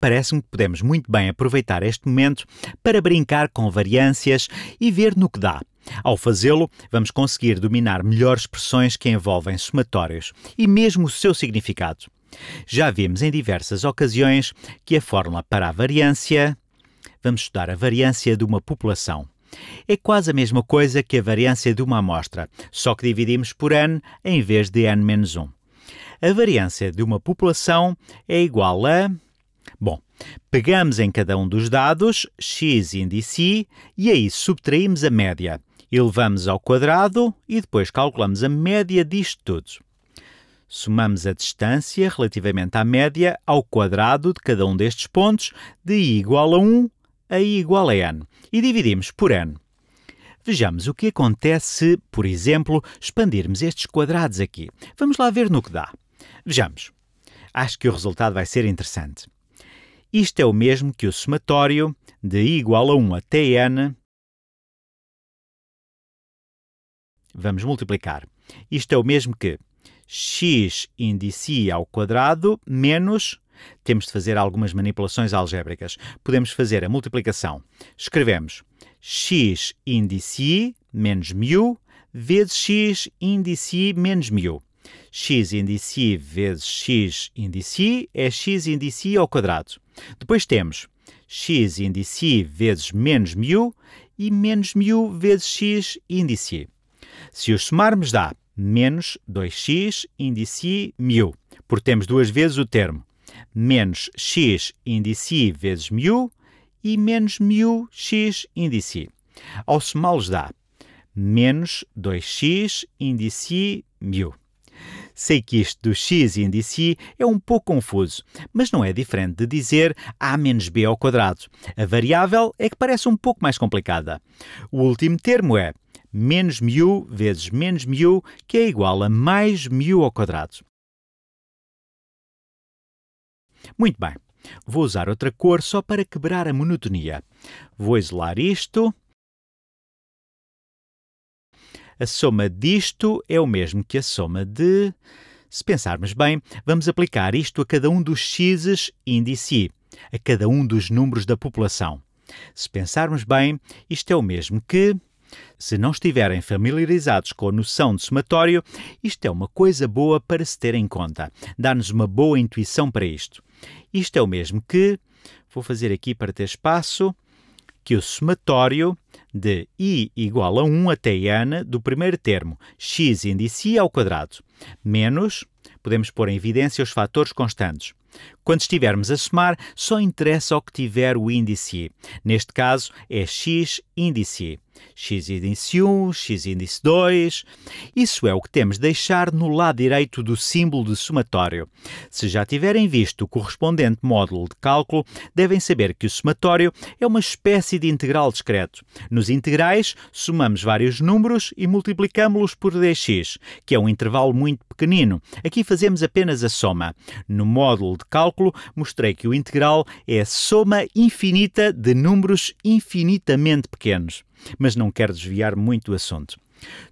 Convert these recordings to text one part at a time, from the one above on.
parece-me que podemos muito bem aproveitar este momento para brincar com variâncias e ver no que dá. Ao fazê-lo, vamos conseguir dominar melhores expressões que envolvem somatórios e mesmo o seu significado. Já vimos em diversas ocasiões que a fórmula para a variância. Vamos estudar a variância de uma população. É quase a mesma coisa que a variância de uma amostra, só que dividimos por n em vez de n menos 1. A variância de uma população é igual a Bom, pegamos em cada um dos dados, x índice, e aí subtraímos a média. Elevamos ao quadrado e depois calculamos a média disto tudo. Somamos a distância relativamente à média ao quadrado de cada um destes pontos, de i igual a 1 a i igual a n, e dividimos por n. Vejamos o que acontece se, por exemplo, expandirmos estes quadrados aqui. Vamos lá ver no que dá. Vejamos. Acho que o resultado vai ser interessante. Isto é o mesmo que o somatório de i igual a 1 até n. Vamos multiplicar. Isto é o mesmo que x índice i ao quadrado menos temos de fazer algumas manipulações algébricas. Podemos fazer a multiplicação. Escrevemos x índice i menos mu vezes x índice i menos mu. x índice i vezes x índice i é x índice i ao quadrado. Depois temos x índice vezes menos mu e menos mu vezes x índice. Se os somarmos dá menos 2x índice mu, porque temos duas vezes o termo. Menos x índice vezes mu e menos mu x índice. Ao somá-los dá menos 2x índice mu. Sei que isto do x e indício é um pouco confuso, mas não é diferente de dizer a menos b ao quadrado. A variável é que parece um pouco mais complicada. O último termo é menos mu vezes menos mu, que é igual a mais mu ao quadrado. Muito bem. Vou usar outra cor só para quebrar a monotonia. Vou isolar isto a soma disto é o mesmo que a soma de. Se pensarmos bem, vamos aplicar isto a cada um dos x's índice, a cada um dos números da população. Se pensarmos bem, isto é o mesmo que. Se não estiverem familiarizados com a noção de somatório, isto é uma coisa boa para se ter em conta. Dá-nos uma boa intuição para isto. Isto é o mesmo que. Vou fazer aqui para ter espaço que o somatório de i igual a 1 até n do primeiro termo, x índice i ao quadrado, menos, podemos pôr em evidência os fatores constantes. Quando estivermos a somar, só interessa o que tiver o índice. i Neste caso, é x índice x índice 1, x índice 2. Isso é o que temos de deixar no lado direito do símbolo de somatório. Se já tiverem visto o correspondente módulo de cálculo, devem saber que o somatório é uma espécie de integral discreto. Nos integrais, somamos vários números e multiplicamos-los por dx, que é um intervalo muito pequenino. Aqui fazemos apenas a soma. No módulo de cálculo, mostrei que o integral é a soma infinita de números infinitamente pequenos mas não quero desviar muito o assunto.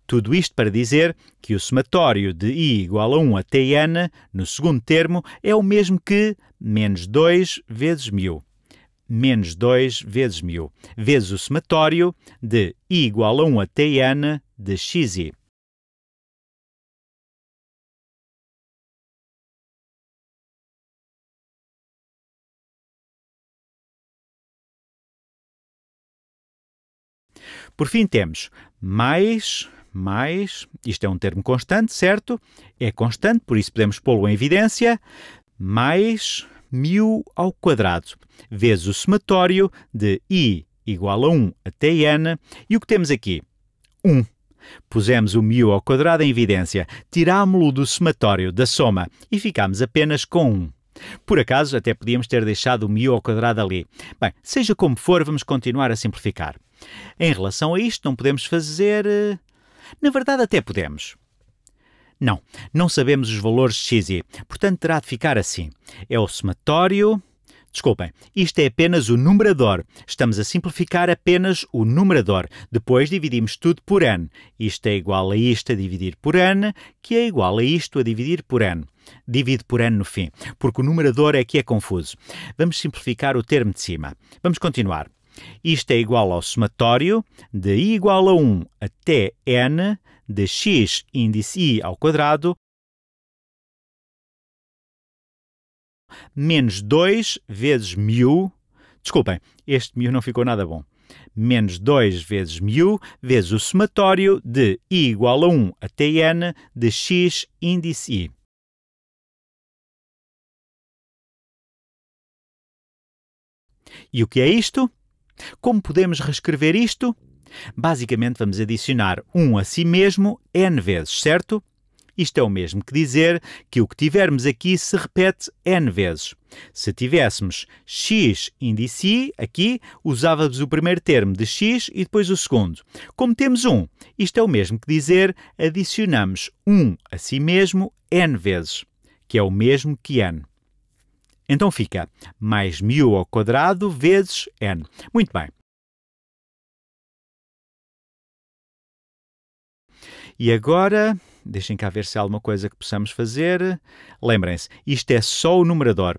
Tudo isto para dizer que o somatório de i igual a 1 até n, no segundo termo, é o mesmo que menos 2 vezes 1000. Menos 2 vezes 1000, vezes o somatório de i igual a 1 até n de xi. Por fim, temos mais, mais, isto é um termo constante, certo? É constante, por isso podemos pô-lo em evidência, mais μ ao quadrado, vezes o somatório de i igual a 1 até n, e o que temos aqui? 1. Pusemos o μ ao quadrado em evidência, tirámo-lo do somatório, da soma, e ficámos apenas com 1. Por acaso, até podíamos ter deixado o μ ao quadrado ali. Bem, seja como for, vamos continuar a simplificar. Em relação a isto, não podemos fazer. Eh, na verdade, até podemos. Não, não sabemos os valores de x, portanto terá de ficar assim. É o somatório. Desculpem, isto é apenas o numerador. Estamos a simplificar apenas o numerador. Depois dividimos tudo por n. Isto é igual a isto a dividir por n, que é igual a isto a dividir por n. Divido por n no fim, porque o numerador é que é confuso. Vamos simplificar o termo de cima. Vamos continuar. Isto é igual ao somatório de i igual a 1 até n de x índice i ao quadrado menos 2 vezes mu. Desculpem, este mu não ficou nada bom. Menos 2 vezes mu vezes o somatório de i igual a 1 até n de x índice i. E o que é isto? Como podemos reescrever isto? Basicamente, vamos adicionar 1 a si mesmo n vezes, certo? Isto é o mesmo que dizer que o que tivermos aqui se repete n vezes. Se tivéssemos x indici aqui, usávamos o primeiro termo de x e depois o segundo. Como temos 1, isto é o mesmo que dizer adicionamos 1 a si mesmo n vezes, que é o mesmo que n. Então fica mais μ ao quadrado vezes n. Muito bem. E agora, deixem cá ver se há alguma coisa que possamos fazer. Lembrem-se, isto é só o numerador.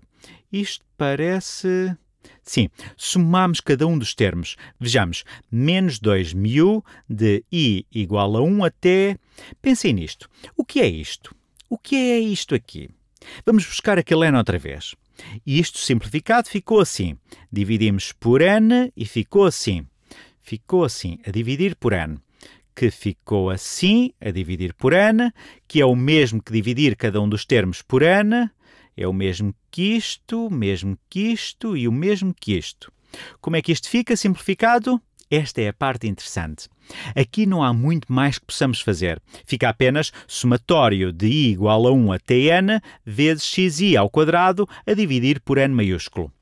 Isto parece... Sim, somamos cada um dos termos. Vejamos, menos 2 μ de i igual a 1 até... Pensem nisto. O que é isto? O que é isto aqui? Vamos buscar aquele n outra vez. E isto simplificado ficou assim. Dividimos por n e ficou assim. Ficou assim, a dividir por n. Que ficou assim, a dividir por n, que é o mesmo que dividir cada um dos termos por n, é o mesmo que isto, o mesmo que isto e o mesmo que isto. Como é que isto fica simplificado? esta é a parte interessante. Aqui não há muito mais que possamos fazer. Fica apenas somatório de i igual a 1 até n vezes xi ao quadrado a dividir por n maiúsculo.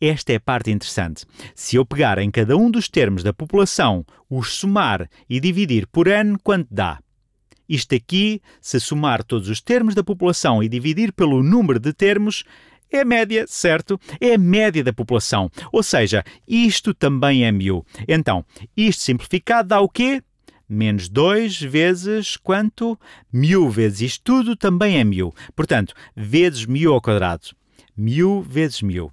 Esta é a parte interessante. Se eu pegar em cada um dos termos da população, os somar e dividir por n, quanto dá? Isto aqui, se somar todos os termos da população e dividir pelo número de termos, é a média, certo? É a média da população. Ou seja, isto também é mil. Então, isto simplificado dá o quê? Menos 2 vezes quanto? Mil vezes isto tudo também é mil. Portanto, vezes mil ao quadrado. Mil vezes mil.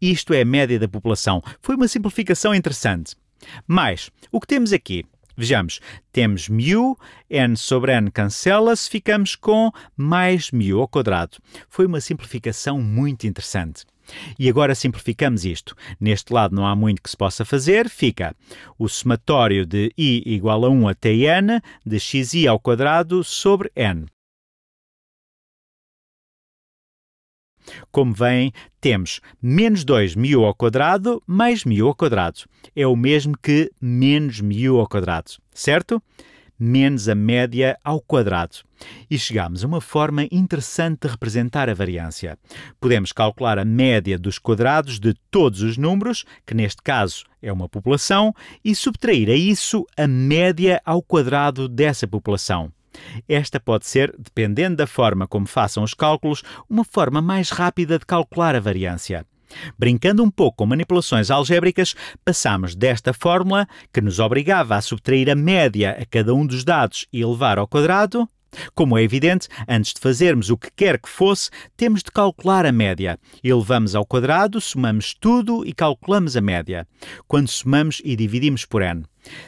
Isto é a média da população. Foi uma simplificação interessante. Mas, o que temos aqui? Vejamos, temos μ, n sobre n cancela-se, ficamos com mais μ ao quadrado. Foi uma simplificação muito interessante. E agora simplificamos isto. Neste lado não há muito que se possa fazer, fica o somatório de i igual a 1 até n de xi ao quadrado sobre n. Como veem, temos menos 2 μ ao quadrado mais μ ao quadrado. É o mesmo que menos μ ao quadrado, certo? Menos a média ao quadrado. E chegamos a uma forma interessante de representar a variância. Podemos calcular a média dos quadrados de todos os números, que neste caso é uma população, e subtrair a isso a média ao quadrado dessa população. Esta pode ser, dependendo da forma como façam os cálculos, uma forma mais rápida de calcular a variância. Brincando um pouco com manipulações algébricas, passamos desta fórmula, que nos obrigava a subtrair a média a cada um dos dados e elevar ao quadrado. Como é evidente, antes de fazermos o que quer que fosse, temos de calcular a média. Elevamos ao quadrado, somamos tudo e calculamos a média. Quando somamos e dividimos por n.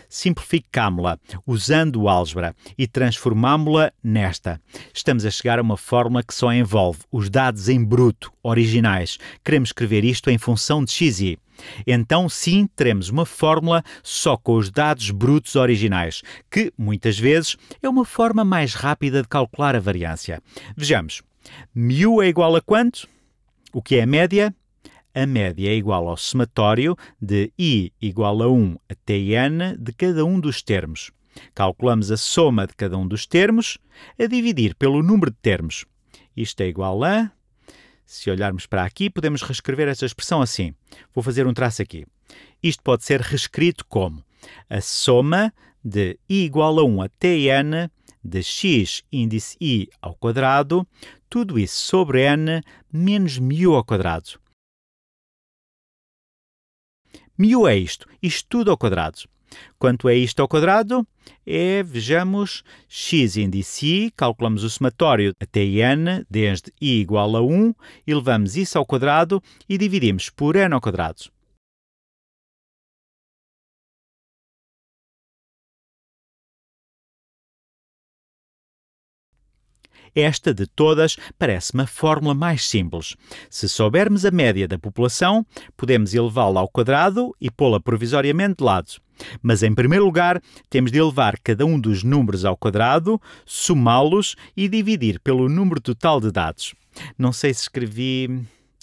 Simplificámo-la usando o álgebra e transformámo-la nesta. Estamos a chegar a uma fórmula que só envolve os dados em bruto, originais. Queremos escrever isto em função de x e então, sim, teremos uma fórmula só com os dados brutos originais, que, muitas vezes, é uma forma mais rápida de calcular a variância. Vejamos. Mu é igual a quanto? O que é a média? a média é igual ao somatório de i igual a 1 até n de cada um dos termos. Calculamos a soma de cada um dos termos a dividir pelo número de termos. Isto é igual a. Se olharmos para aqui, podemos reescrever esta expressão assim. Vou fazer um traço aqui. Isto pode ser reescrito como a soma de i igual a 1 até n de x índice i ao quadrado, tudo isso sobre n menos mu ao quadrado mu é isto, isto tudo ao quadrado. Quanto é isto ao quadrado? É, vejamos, x índice i, calculamos o somatório até n, desde i igual a 1, elevamos isso ao quadrado e dividimos por n ao quadrado. Esta de todas parece-me a fórmula mais simples. Se soubermos a média da população, podemos elevá-la ao quadrado e pô-la provisoriamente de lado. Mas, em primeiro lugar, temos de elevar cada um dos números ao quadrado, somá-los e dividir pelo número total de dados. Não sei se escrevi.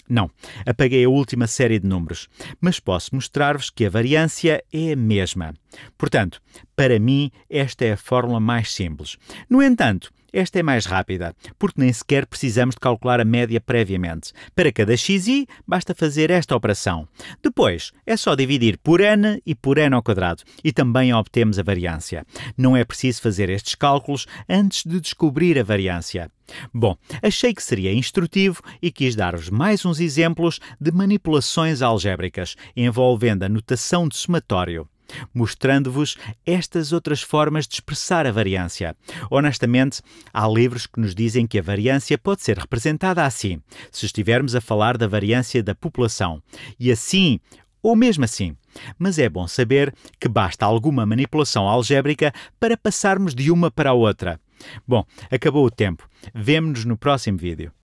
Não, apaguei a última série de números, mas posso mostrar-vos que a variância é a mesma. Portanto, para mim, esta é a fórmula mais simples. No entanto, esta é mais rápida, porque nem sequer precisamos de calcular a média previamente. Para cada xi, basta fazer esta operação. Depois, é só dividir por n e por n ao quadrado, e também obtemos a variância. Não é preciso fazer estes cálculos antes de descobrir a variância. Bom, achei que seria instrutivo e quis dar-vos mais uns exemplos de manipulações algébricas envolvendo a notação de somatório mostrando-vos estas outras formas de expressar a variância. Honestamente, há livros que nos dizem que a variância pode ser representada assim, se estivermos a falar da variância da população, e assim, ou mesmo assim. Mas é bom saber que basta alguma manipulação algébrica para passarmos de uma para a outra. Bom, acabou o tempo. Vemo-nos no próximo vídeo.